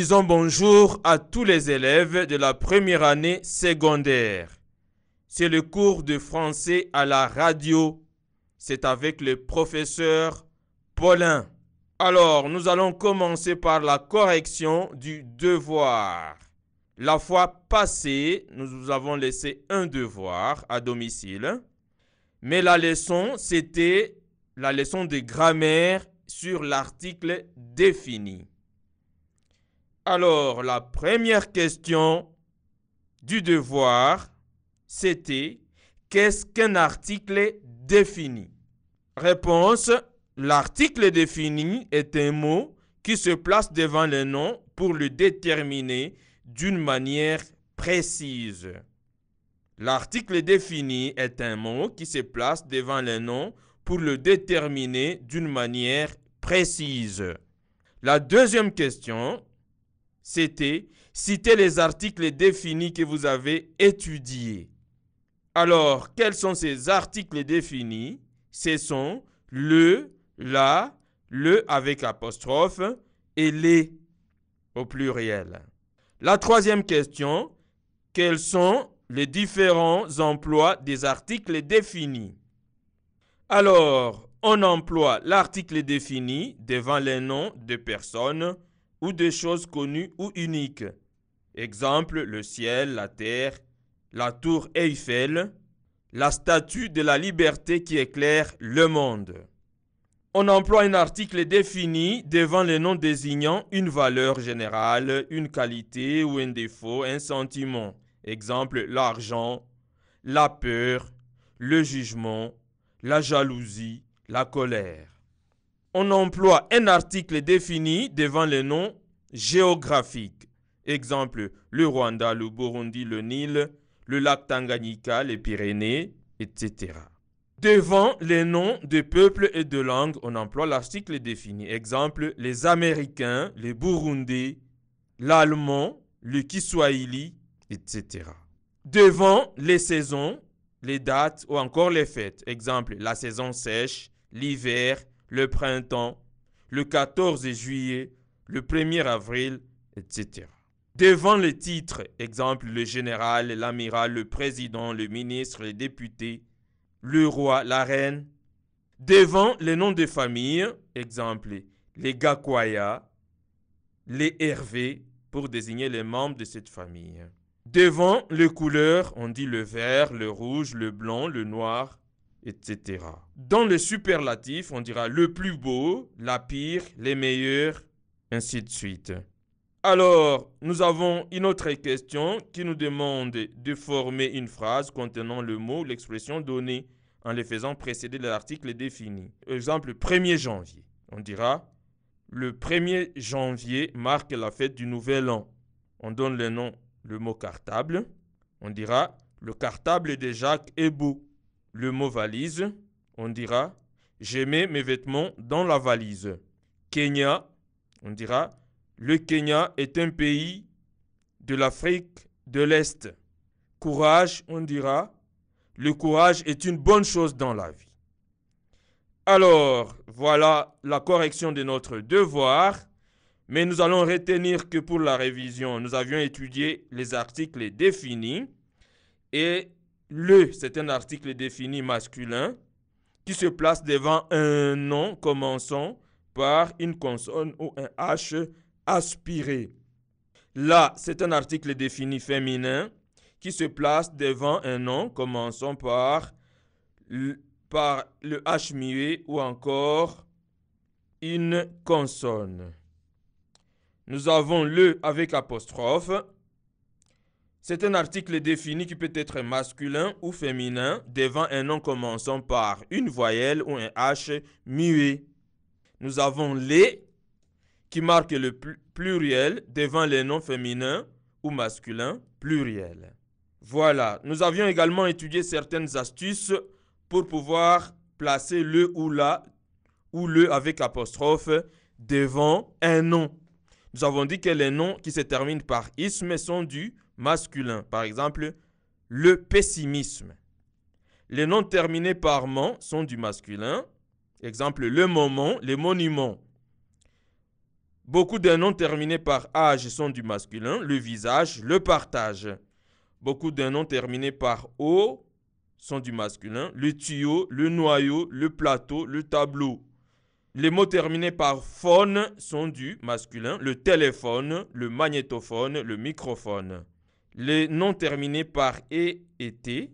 disons bonjour à tous les élèves de la première année secondaire. C'est le cours de français à la radio. C'est avec le professeur Paulin. Alors, nous allons commencer par la correction du devoir. La fois passée, nous vous avons laissé un devoir à domicile. Mais la leçon, c'était la leçon de grammaire sur l'article défini. Alors, la première question du devoir, c'était qu'est-ce qu'un article défini Réponse, l'article défini est un mot qui se place devant le nom pour le déterminer d'une manière précise. L'article défini est un mot qui se place devant le nom pour le déterminer d'une manière précise. La deuxième question c'était citer les articles définis que vous avez étudiés. Alors, quels sont ces articles définis Ce sont le, la, le avec apostrophe et les au pluriel. La troisième question, quels sont les différents emplois des articles définis Alors, on emploie l'article défini devant les noms de personnes ou des choses connues ou uniques. Exemple, le ciel, la terre, la tour Eiffel, la statue de la liberté qui éclaire le monde. On emploie un article défini devant le noms désignant une valeur générale, une qualité ou un défaut, un sentiment. Exemple, l'argent, la peur, le jugement, la jalousie, la colère on emploie un article défini devant les noms géographiques. Exemple, le Rwanda, le Burundi, le Nil, le lac Tanganyika, les Pyrénées, etc. Devant les noms de peuples et de langues, on emploie l'article défini. Exemple, les Américains, les Burundais, l'Allemand, le Kiswahili, etc. Devant les saisons, les dates ou encore les fêtes. Exemple, la saison sèche, l'hiver, le printemps, le 14 juillet, le 1er avril, etc. Devant les titres, exemple le général, l'amiral, le président, le ministre, les députés, le roi, la reine. Devant les noms de famille, exemple les Gakwaya, les Hervé, pour désigner les membres de cette famille. Devant les couleurs, on dit le vert, le rouge, le blanc, le noir, etc. Dans le superlatif, on dira le plus beau, la pire, les meilleurs, ainsi de suite. Alors, nous avons une autre question qui nous demande de former une phrase contenant le mot ou l'expression donnée en les faisant précéder l'article défini. Exemple 1er janvier. On dira le 1er janvier marque la fête du nouvel an. On donne le nom, le mot cartable. On dira le cartable de Jacques est beau. Le mot valise, on dira je mets mes vêtements dans la valise. Kenya, on dira le Kenya est un pays de l'Afrique de l'Est. Courage, on dira le courage est une bonne chose dans la vie. Alors, voilà la correction de notre devoir. Mais nous allons retenir que pour la révision, nous avions étudié les articles définis et le, c'est un article défini masculin qui se place devant un nom commençant par une consonne ou un H aspiré. La, c'est un article défini féminin qui se place devant un nom commençant par, par le H muet ou encore une consonne. Nous avons le avec apostrophe c'est un article défini qui peut être masculin ou féminin devant un nom commençant par une voyelle ou un H muet. Nous avons les qui marque le pluriel devant les noms féminins ou masculins pluriels. Voilà, nous avions également étudié certaines astuces pour pouvoir placer le ou la ou le avec apostrophe devant un nom. Nous avons dit que les noms qui se terminent par isme sont dus masculin. Par exemple, le pessimisme. Les noms terminés par ment sont du masculin. Exemple, le moment, les monuments. Beaucoup de noms terminés par âge sont du masculin, le visage, le partage. Beaucoup de noms terminés par eau sont du masculin, le tuyau, le noyau, le plateau, le tableau. Les mots terminés par phone sont du masculin, le téléphone, le magnétophone, le microphone. Les noms terminés par e, et t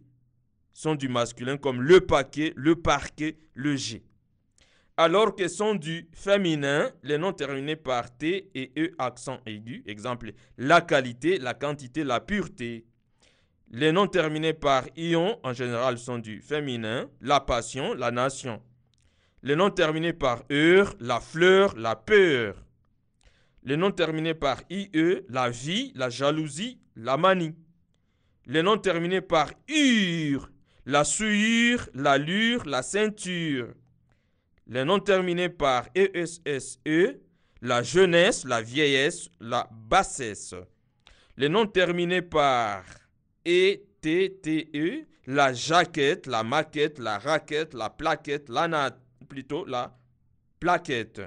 sont du masculin comme le paquet, le parquet, le g. Alors que sont du féminin les noms terminés par t et e accent aigu, exemple la qualité, la quantité, la pureté. Les noms terminés par ion en général sont du féminin, la passion, la nation. Les noms terminés par eur, la fleur, la peur. Les noms terminés par ie, la vie, la jalousie, la manie. Les noms terminés par ur, la souillure, l'allure, la ceinture. Les noms terminés par ESSE, e, e, la jeunesse, la vieillesse, la bassesse. Les noms terminés par ETTE, e, la jaquette, la maquette, la raquette, la plaquette, la plutôt la plaquette.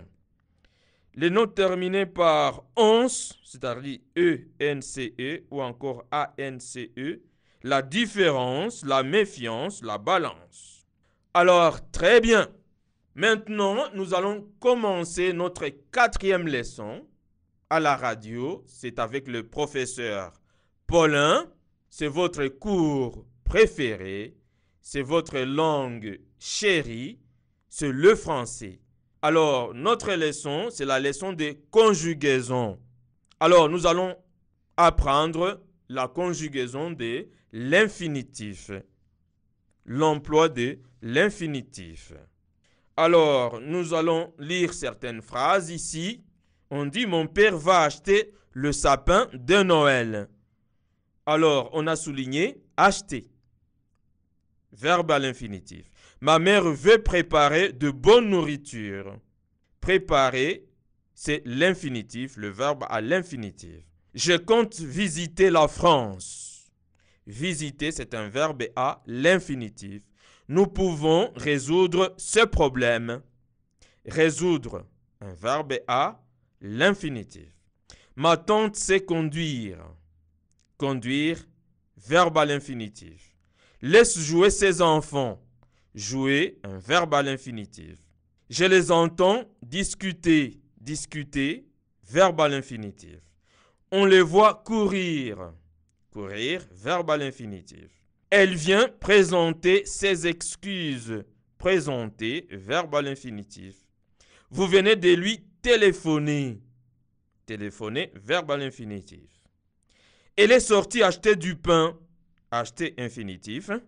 Les noms terminés par once, c'est-à-dire E-N-C-E e, ou encore A-N-C-E, la différence, la méfiance, la balance. Alors, très bien. Maintenant, nous allons commencer notre quatrième leçon à la radio. C'est avec le professeur Paulin. C'est votre cours préféré. C'est votre langue chérie. C'est le français. Alors, notre leçon, c'est la leçon de conjugaison. Alors, nous allons apprendre la conjugaison de l'infinitif. L'emploi de l'infinitif. Alors, nous allons lire certaines phrases ici. On dit Mon père va acheter le sapin de Noël. Alors, on a souligné acheter. Verbe à l'infinitif. Ma mère veut préparer de bonnes nourritures. Préparer, c'est l'infinitif, le verbe à l'infinitif. Je compte visiter la France. Visiter, c'est un verbe à l'infinitif. Nous pouvons résoudre ce problème. Résoudre, un verbe à l'infinitif. Ma tante sait conduire. Conduire, verbe à l'infinitif. Laisse jouer ses enfants jouer un verbe à l'infinitif. Je les entends discuter, discuter, verbe à l'infinitif. On les voit courir, courir, verbe à l'infinitif. Elle vient présenter ses excuses, présenter, verbe à l'infinitif. Vous venez de lui téléphoner, téléphoner, verbe à l'infinitif. Elle est sortie acheter du pain, acheter infinitif. Hein,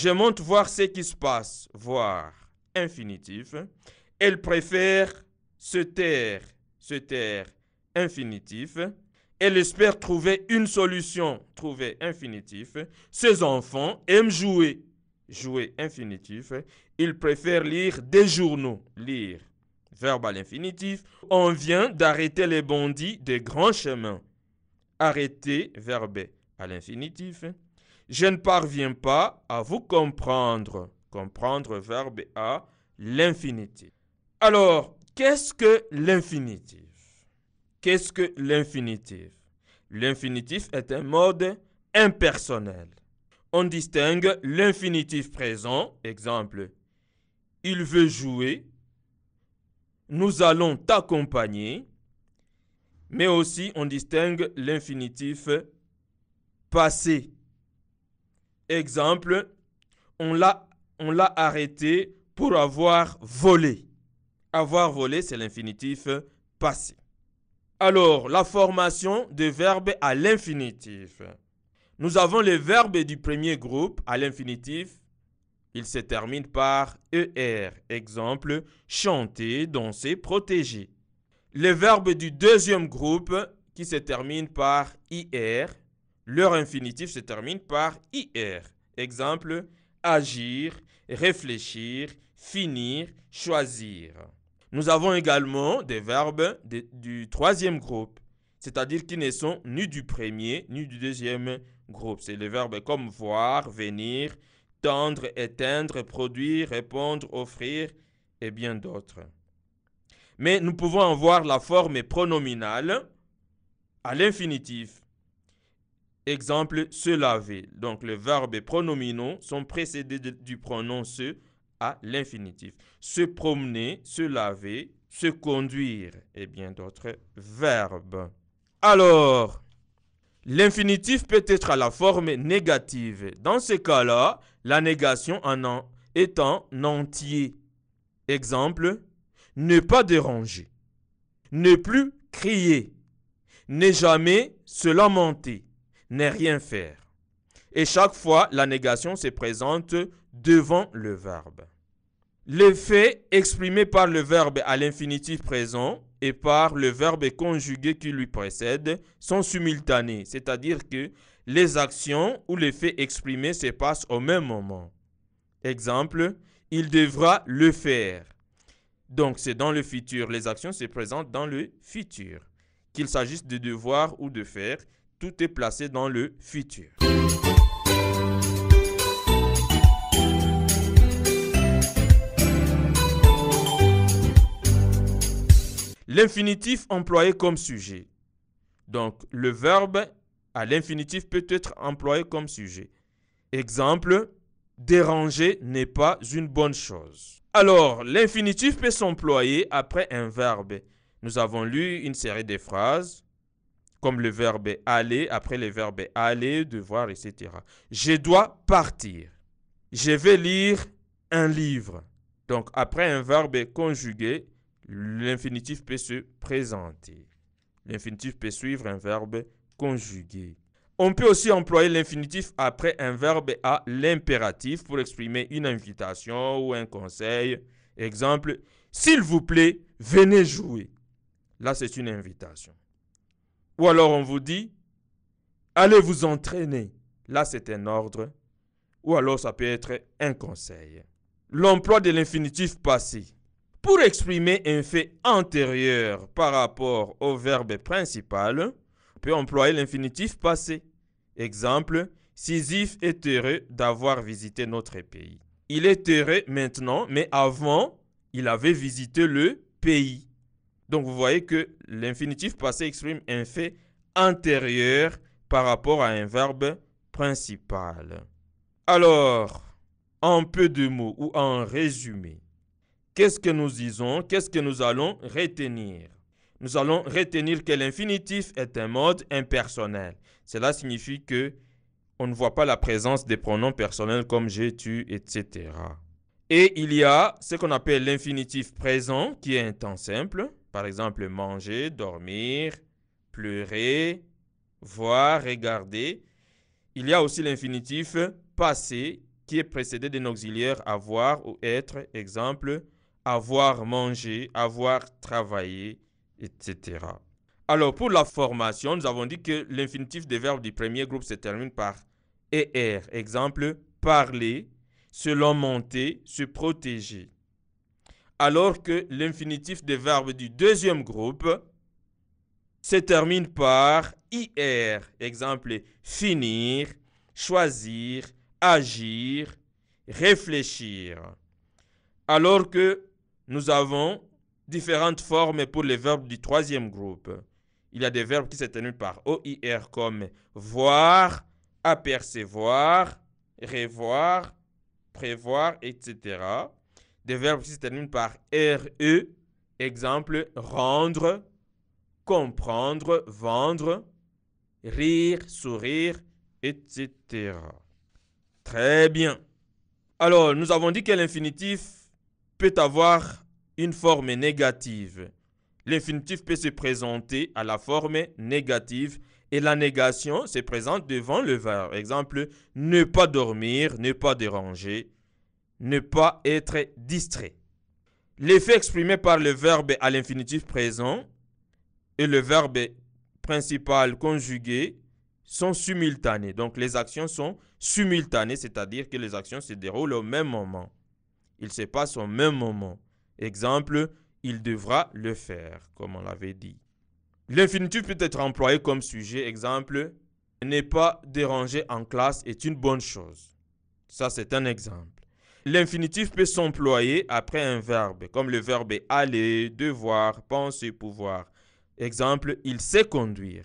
je monte voir ce qui se passe, voir infinitif. Elle préfère se taire, se taire infinitif. Elle espère trouver une solution, trouver infinitif. Ses enfants aiment jouer, jouer infinitif. Ils préfèrent lire des journaux, lire verbe à l'infinitif. On vient d'arrêter les bandits des grands chemins. Arrêter, verbe à l'infinitif. Je ne parviens pas à vous comprendre. Comprendre, verbe à l'infinitif. Alors, qu'est-ce que l'infinitif Qu'est-ce que l'infinitif L'infinitif est un mode impersonnel. On distingue l'infinitif présent, exemple, il veut jouer, nous allons t'accompagner, mais aussi on distingue l'infinitif passé, Exemple, on l'a, arrêté pour avoir volé. Avoir volé, c'est l'infinitif passé. Alors, la formation des verbes à l'infinitif. Nous avons les verbes du premier groupe à l'infinitif. Ils se terminent par ER. Exemple, chanter, danser, protéger. Les verbes du deuxième groupe qui se terminent par IR leur infinitif se termine par IR. Exemple, agir, réfléchir, finir, choisir. Nous avons également des verbes du troisième groupe, c'est-à-dire qui ne sont ni du premier ni du deuxième groupe. C'est les verbes comme voir, venir, tendre, éteindre, produire, répondre, offrir et bien d'autres. Mais nous pouvons en voir la forme pronominale à l'infinitif Exemple, se laver. Donc, les verbes pronominaux sont précédés du pronom se à l'infinitif. Se promener, se laver, se conduire et bien d'autres verbes. Alors, l'infinitif peut être à la forme négative. Dans ce cas-là, la négation en est en entier. Exemple, ne pas déranger, ne plus crier, ne jamais se lamenter, n'est rien faire. Et chaque fois, la négation se présente devant le verbe. Les faits exprimés par le verbe à l'infinitif présent et par le verbe conjugué qui lui précède sont simultanés, c'est-à-dire que les actions ou les faits exprimés se passent au même moment. Exemple, il devra le faire. Donc c'est dans le futur, les actions se présentent dans le futur, qu'il s'agisse de devoir ou de faire, tout est placé dans le futur. L'infinitif employé comme sujet. Donc, le verbe à l'infinitif peut être employé comme sujet. Exemple, déranger n'est pas une bonne chose. Alors, l'infinitif peut s'employer après un verbe. Nous avons lu une série de phrases comme le verbe aller, après le verbe aller, devoir, etc. Je dois partir. Je vais lire un livre. Donc, après un verbe conjugué, l'infinitif peut se présenter. L'infinitif peut suivre un verbe conjugué. On peut aussi employer l'infinitif après un verbe à l'impératif pour exprimer une invitation ou un conseil. Exemple, s'il vous plaît, venez jouer. Là, c'est une invitation. Ou alors on vous dit, allez vous entraîner. Là, c'est un ordre. Ou alors ça peut être un conseil. L'emploi de l'infinitif passé. Pour exprimer un fait antérieur par rapport au verbe principal, on peut employer l'infinitif passé. Exemple, Sisyphe est heureux d'avoir visité notre pays. Il est heureux maintenant, mais avant, il avait visité le pays. Donc vous voyez que l'infinitif passé exprime un fait antérieur par rapport à un verbe principal. Alors, en peu de mots ou en résumé, qu'est-ce que nous disons Qu'est-ce que nous allons retenir Nous allons retenir que l'infinitif est un mode impersonnel. Cela signifie que on ne voit pas la présence des pronoms personnels comme j'ai »,« tu, etc. Et il y a ce qu'on appelle l'infinitif présent qui est un temps simple par exemple, manger, dormir, pleurer, voir, regarder. Il y a aussi l'infinitif passé qui est précédé d'un auxiliaire avoir ou être. Exemple, avoir mangé, avoir travaillé, etc. Alors, pour la formation, nous avons dit que l'infinitif des verbes du premier groupe se termine par ER. Exemple, parler, se lamenter, se protéger alors que l'infinitif des verbes du deuxième groupe se termine par IR. Exemple, finir, choisir, agir, réfléchir. Alors que nous avons différentes formes pour les verbes du troisième groupe. Il y a des verbes qui se terminent par OIR comme voir, apercevoir, revoir, prévoir, etc des verbes qui se terminent par RE. Exemple, rendre, comprendre, vendre, rire, sourire, etc. Très bien. Alors, nous avons dit que l'infinitif peut avoir une forme négative. L'infinitif peut se présenter à la forme négative et la négation se présente devant le verbe. Exemple, ne pas dormir, ne pas déranger, ne pas être distrait. L'effet exprimé par le verbe à l'infinitif présent et le verbe principal conjugué sont simultanés. Donc les actions sont simultanées, c'est-à-dire que les actions se déroulent au même moment. Il se passe au même moment. Exemple, il devra le faire, comme on l'avait dit. L'infinitif peut être employé comme sujet. Exemple, ne pas déranger en classe est une bonne chose. Ça, c'est un exemple. L'infinitif peut s'employer après un verbe, comme le verbe aller, devoir, penser, pouvoir. Exemple, il sait conduire.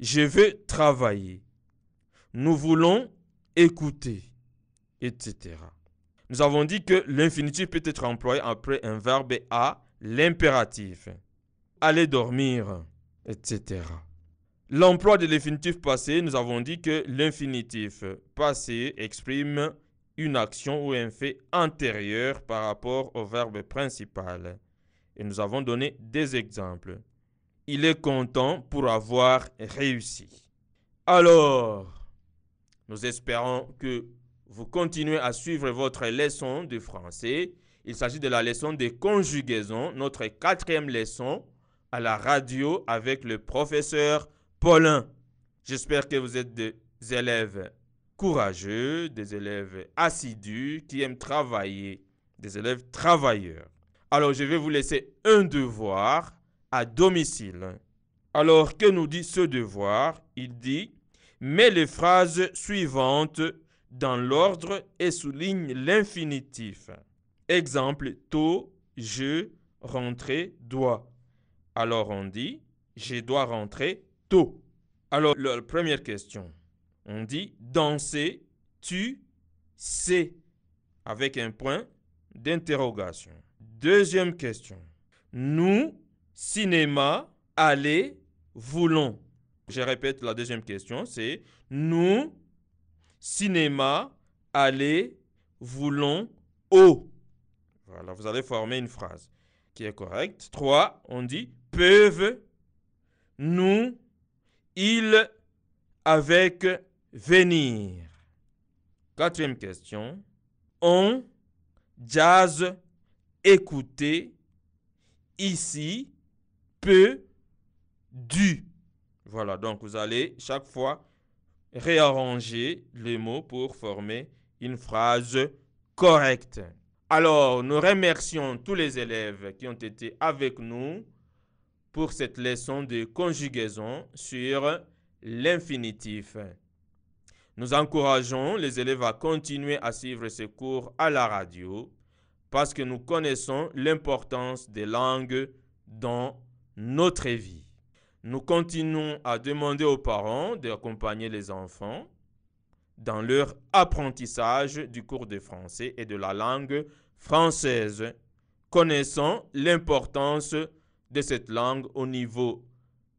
Je veux travailler. Nous voulons écouter, etc. Nous avons dit que l'infinitif peut être employé après un verbe à l'impératif. Aller dormir, etc. L'emploi de l'infinitif passé, nous avons dit que l'infinitif passé exprime une action ou un fait antérieur par rapport au verbe principal. Et nous avons donné des exemples. Il est content pour avoir réussi. Alors, nous espérons que vous continuez à suivre votre leçon de français. Il s'agit de la leçon de conjugaison. notre quatrième leçon à la radio avec le professeur Paulin. J'espère que vous êtes des élèves courageux, des élèves assidus, qui aiment travailler, des élèves travailleurs. Alors je vais vous laisser un devoir à domicile. Alors que nous dit ce devoir Il dit, mets les phrases suivantes dans l'ordre et souligne l'infinitif. Exemple, tôt, je, rentrer, doit. Alors on dit, je dois rentrer tôt. Alors la première question, on dit danser, tu sais, avec un point d'interrogation. Deuxième question. Nous, cinéma, allez, voulons. Je répète la deuxième question, c'est nous, cinéma, aller, voulons, au. Oh. Voilà, vous allez former une phrase qui est correcte. Trois, on dit peuvent, nous, ils, avec, venir. Quatrième question. On, jazz, écouter, ici, peu, du. Voilà, donc vous allez chaque fois réarranger les mots pour former une phrase correcte. Alors, nous remercions tous les élèves qui ont été avec nous pour cette leçon de conjugaison sur l'infinitif. Nous encourageons les élèves à continuer à suivre ces cours à la radio parce que nous connaissons l'importance des langues dans notre vie. Nous continuons à demander aux parents d'accompagner les enfants dans leur apprentissage du cours de français et de la langue française, connaissant l'importance de cette langue au niveau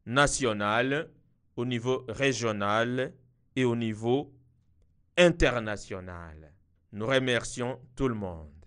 national, au niveau régional et au niveau international. Nous remercions tout le monde.